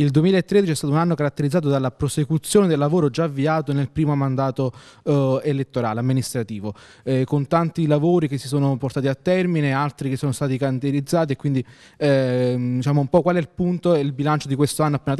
Il 2013 è stato un anno caratterizzato dalla prosecuzione del lavoro già avviato nel primo mandato eh, elettorale amministrativo, eh, con tanti lavori che si sono portati a termine, altri che sono stati canterizzati e quindi eh, diciamo un po' qual è il punto e il bilancio di questo anno appena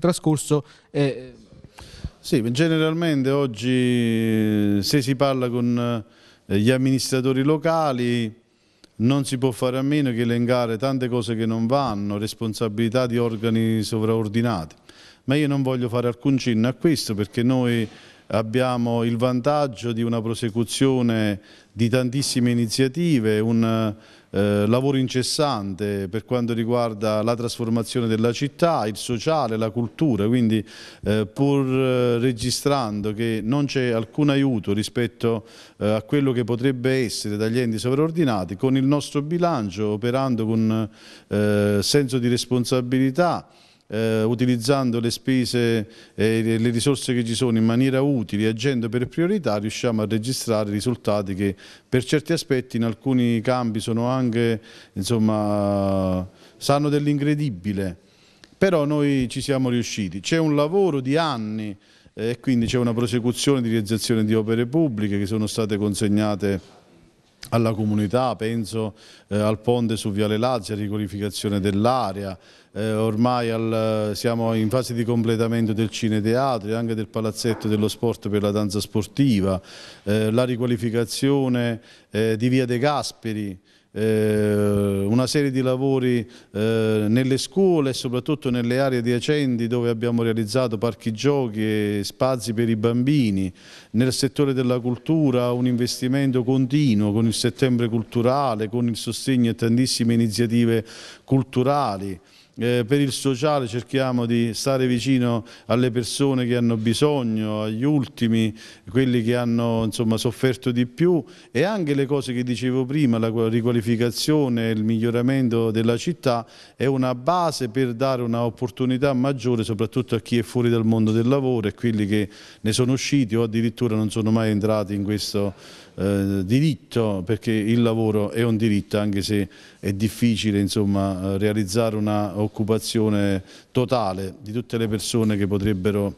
trascorso. Eh, sì, generalmente oggi eh, se si parla con eh, gli amministratori locali non si può fare a meno che elencare tante cose che non vanno, responsabilità di organi sovraordinati. Ma io non voglio fare alcun cenno a questo perché noi abbiamo il vantaggio di una prosecuzione di tantissime iniziative, un eh, lavoro incessante per quanto riguarda la trasformazione della città, il sociale, la cultura, quindi eh, pur eh, registrando che non c'è alcun aiuto rispetto eh, a quello che potrebbe essere dagli enti sovraordinati, con il nostro bilancio operando con eh, senso di responsabilità eh, utilizzando le spese e le risorse che ci sono in maniera utile, agendo per priorità, riusciamo a registrare risultati che per certi aspetti in alcuni campi sono anche, insomma, sanno dell'incredibile. Però noi ci siamo riusciti. C'è un lavoro di anni eh, e quindi c'è una prosecuzione di realizzazione di opere pubbliche che sono state consegnate alla comunità, penso eh, al ponte su Viale Lazio, riqualificazione dell'area, eh, ormai al, siamo in fase di completamento del cineteatro e anche del palazzetto dello sport per la danza sportiva, eh, la riqualificazione eh, di Via De Gasperi, eh, una serie di lavori eh, nelle scuole e soprattutto nelle aree adiacenti dove abbiamo realizzato parchi giochi e spazi per i bambini, nel settore della cultura un investimento continuo con il settembre culturale, con il sostegno a tantissime iniziative culturali eh, per il sociale cerchiamo di stare vicino alle persone che hanno bisogno, agli ultimi, quelli che hanno insomma, sofferto di più e anche le cose che dicevo prima, la riqualificazione, il miglioramento della città è una base per dare un'opportunità maggiore soprattutto a chi è fuori dal mondo del lavoro e quelli che ne sono usciti o addirittura non sono mai entrati in questo eh, diritto, perché il lavoro è un diritto anche se è difficile insomma, eh, realizzare una occupazione totale di tutte le persone che potrebbero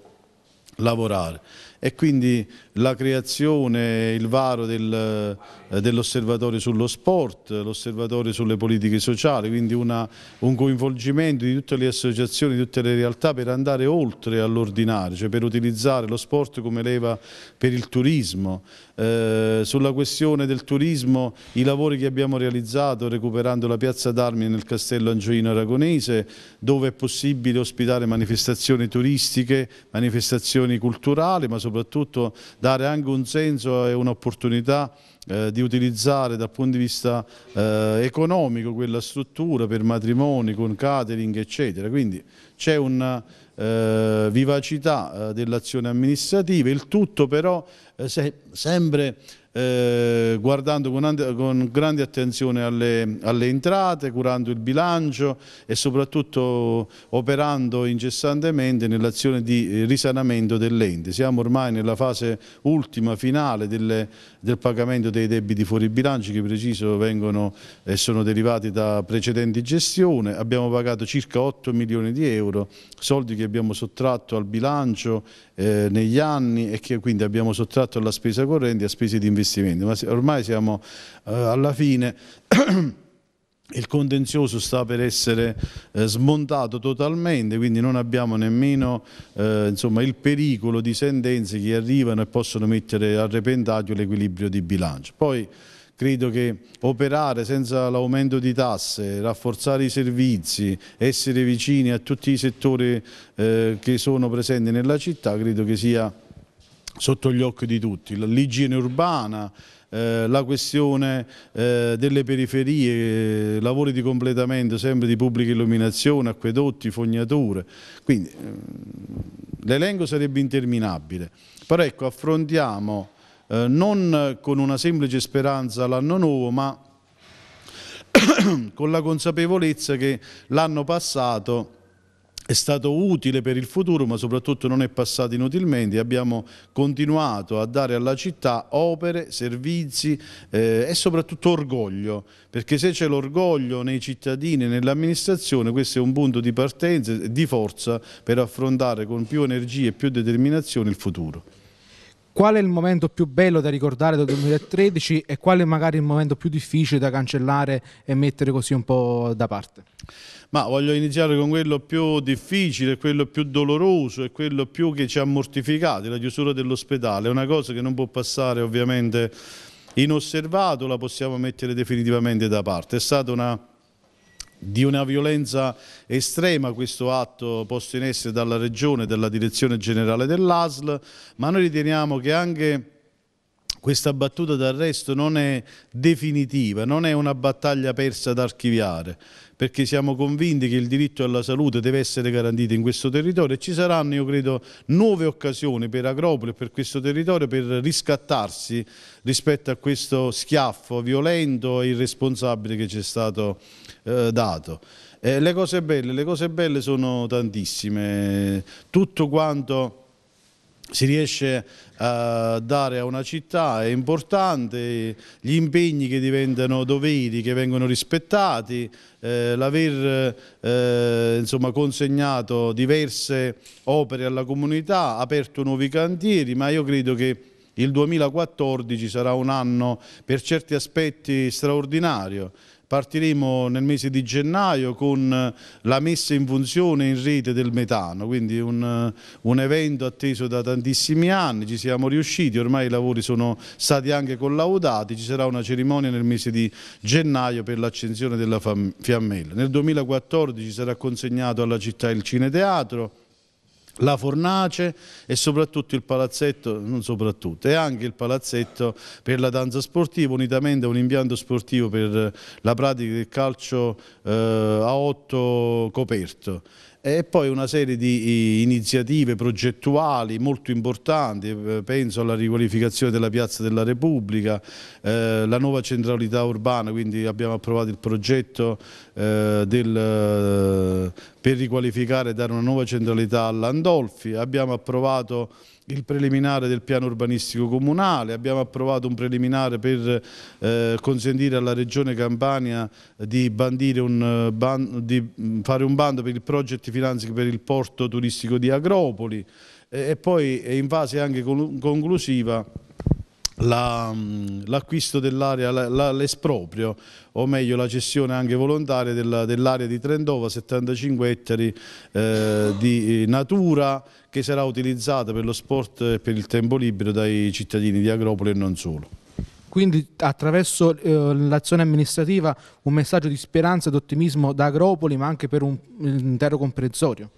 lavorare e quindi la creazione, il varo del, eh, dell'osservatorio sullo sport, l'osservatorio sulle politiche sociali, quindi una, un coinvolgimento di tutte le associazioni, di tutte le realtà per andare oltre all'ordinario, cioè per utilizzare lo sport come leva per il turismo. Eh, sulla questione del turismo i lavori che abbiamo realizzato recuperando la piazza d'Armi nel castello Angioino Aragonese dove è possibile ospitare manifestazioni turistiche, manifestazioni culturali ma soprattutto soprattutto dare anche un senso e un'opportunità eh, di utilizzare dal punto di vista eh, economico quella struttura per matrimoni, con catering eccetera. Quindi c'è una eh, vivacità eh, dell'azione amministrativa, il tutto però eh, sempre eh, guardando con, con, grande attenzione alle, alle, entrate, curando il bilancio e soprattutto operando incessantemente nell'azione di eh, risanamento dell'ente. Siamo ormai nella fase ultima, finale delle, del pagamento dei debiti fuori bilancio che preciso vengono e eh, sono derivati da precedenti gestioni. Abbiamo pagato circa 8 milioni di euro, soldi che abbiamo sottratto al bilancio eh, negli anni e che quindi abbiamo sottratto alla spesa corrente e a spese di investimento investimenti, ma ormai siamo eh, alla fine. Il contenzioso sta per essere eh, smontato totalmente, quindi non abbiamo nemmeno eh, insomma, il pericolo di sentenze che arrivano e possono mettere a repentaglio l'equilibrio di bilancio. Poi credo che operare senza l'aumento di tasse, rafforzare i servizi, essere vicini a tutti i settori eh, che sono presenti nella città, credo che sia sotto gli occhi di tutti, l'igiene urbana, eh, la questione eh, delle periferie, lavori di completamento sempre di pubblica illuminazione, acquedotti, fognature, quindi ehm, l'elenco sarebbe interminabile, però ecco affrontiamo eh, non con una semplice speranza l'anno nuovo ma con la consapevolezza che l'anno passato è stato utile per il futuro ma soprattutto non è passato inutilmente, abbiamo continuato a dare alla città opere, servizi eh, e soprattutto orgoglio, perché se c'è l'orgoglio nei cittadini e nell'amministrazione questo è un punto di partenza e di forza per affrontare con più energia e più determinazione il futuro qual è il momento più bello da ricordare del 2013 e qual è magari il momento più difficile da cancellare e mettere così un po' da parte? Ma voglio iniziare con quello più difficile, quello più doloroso e quello più che ci ha mortificati, la chiusura dell'ospedale. È una cosa che non può passare ovviamente inosservato, la possiamo mettere definitivamente da parte. È stata una di una violenza estrema questo atto posto in essere dalla Regione e dalla Direzione Generale dell'ASL, ma noi riteniamo che anche questa battuta d'arresto non è definitiva, non è una battaglia persa da archiviare, perché siamo convinti che il diritto alla salute deve essere garantito in questo territorio e ci saranno, io credo, nuove occasioni per Agropoli e per questo territorio per riscattarsi rispetto a questo schiaffo violento e irresponsabile che ci è stato eh, dato. Eh, le cose belle, le cose belle sono tantissime, tutto quanto si riesce a eh, dare a una città è importante, gli impegni che diventano doveri, che vengono rispettati, eh, l'aver eh, consegnato diverse opere alla comunità, aperto nuovi cantieri, ma io credo che il 2014 sarà un anno per certi aspetti straordinario. Partiremo nel mese di gennaio con eh, la messa in funzione in rete del metano, quindi un, eh, un evento atteso da tantissimi anni, ci siamo riusciti, ormai i lavori sono stati anche collaudati, ci sarà una cerimonia nel mese di gennaio per l'accensione della fiammella. Nel 2014 sarà consegnato alla città il Cineteatro, la fornace e soprattutto il palazzetto, non soprattutto, e anche il palazzetto per la danza sportiva, unitamente a un impianto sportivo per la pratica del calcio eh, a otto coperto e poi una serie di iniziative progettuali molto importanti, eh, penso alla riqualificazione della Piazza della Repubblica, eh, la nuova centralità urbana, quindi abbiamo approvato il progetto eh, del, eh, per riqualificare e dare una nuova centralità all'Andolfi, abbiamo approvato il preliminare del piano urbanistico comunale, abbiamo approvato un preliminare per eh, consentire alla Regione Campania di, un, eh, ban, di fare un bando per il progetto progetti finanziari per il porto turistico di Agropoli e poi è in fase anche conclusiva l'acquisto dell'area, l'esproprio o meglio la gestione anche volontaria dell'area di Trendova, 75 ettari eh, di eh, natura che sarà utilizzata per lo sport e per il tempo libero dai cittadini di Agropoli e non solo. Quindi attraverso eh, l'azione amministrativa un messaggio di speranza ed ottimismo da Agropoli ma anche per un, l'intero comprensorio.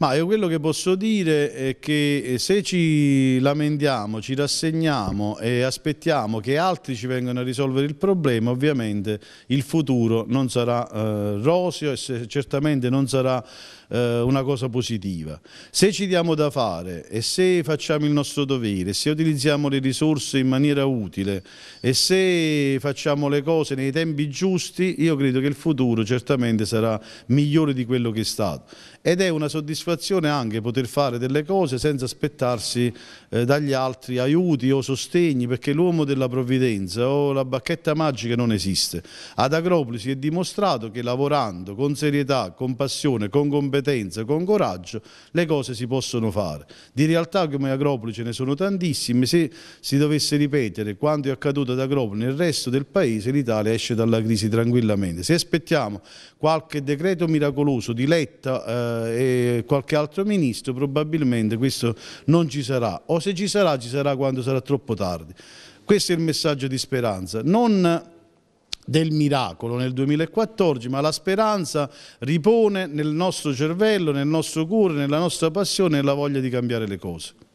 Ma io quello che posso dire è che eh, se ci lamentiamo, ci rassegniamo e aspettiamo che altri ci vengano a risolvere il problema, ovviamente il futuro non sarà eh, roseo e se, certamente non sarà eh, una cosa positiva. Se ci diamo da fare e se facciamo il nostro dovere, se utilizziamo le risorse in maniera utile e se facciamo le cose nei tempi giusti, io credo che il futuro certamente sarà migliore di quello che è stato. Ed è una soddisfazione soddisfazione anche poter fare delle cose senza aspettarsi eh, dagli altri aiuti o sostegni perché l'uomo della provvidenza o la bacchetta magica non esiste. Ad Acropoli si è dimostrato che lavorando con serietà, con passione, con competenza, con coraggio le cose si possono fare. Di realtà come Agropoli ce ne sono tantissime, se si dovesse ripetere quanto è accaduto ad Agropoli nel resto del paese l'Italia esce dalla crisi tranquillamente. Se aspettiamo qualche decreto miracoloso di Letta eh, e qualche altro ministro probabilmente questo non ci sarà o se ci sarà ci sarà quando sarà troppo tardi. Questo è il messaggio di speranza, non del miracolo nel 2014, ma la speranza ripone nel nostro cervello, nel nostro cuore, nella nostra passione e la voglia di cambiare le cose.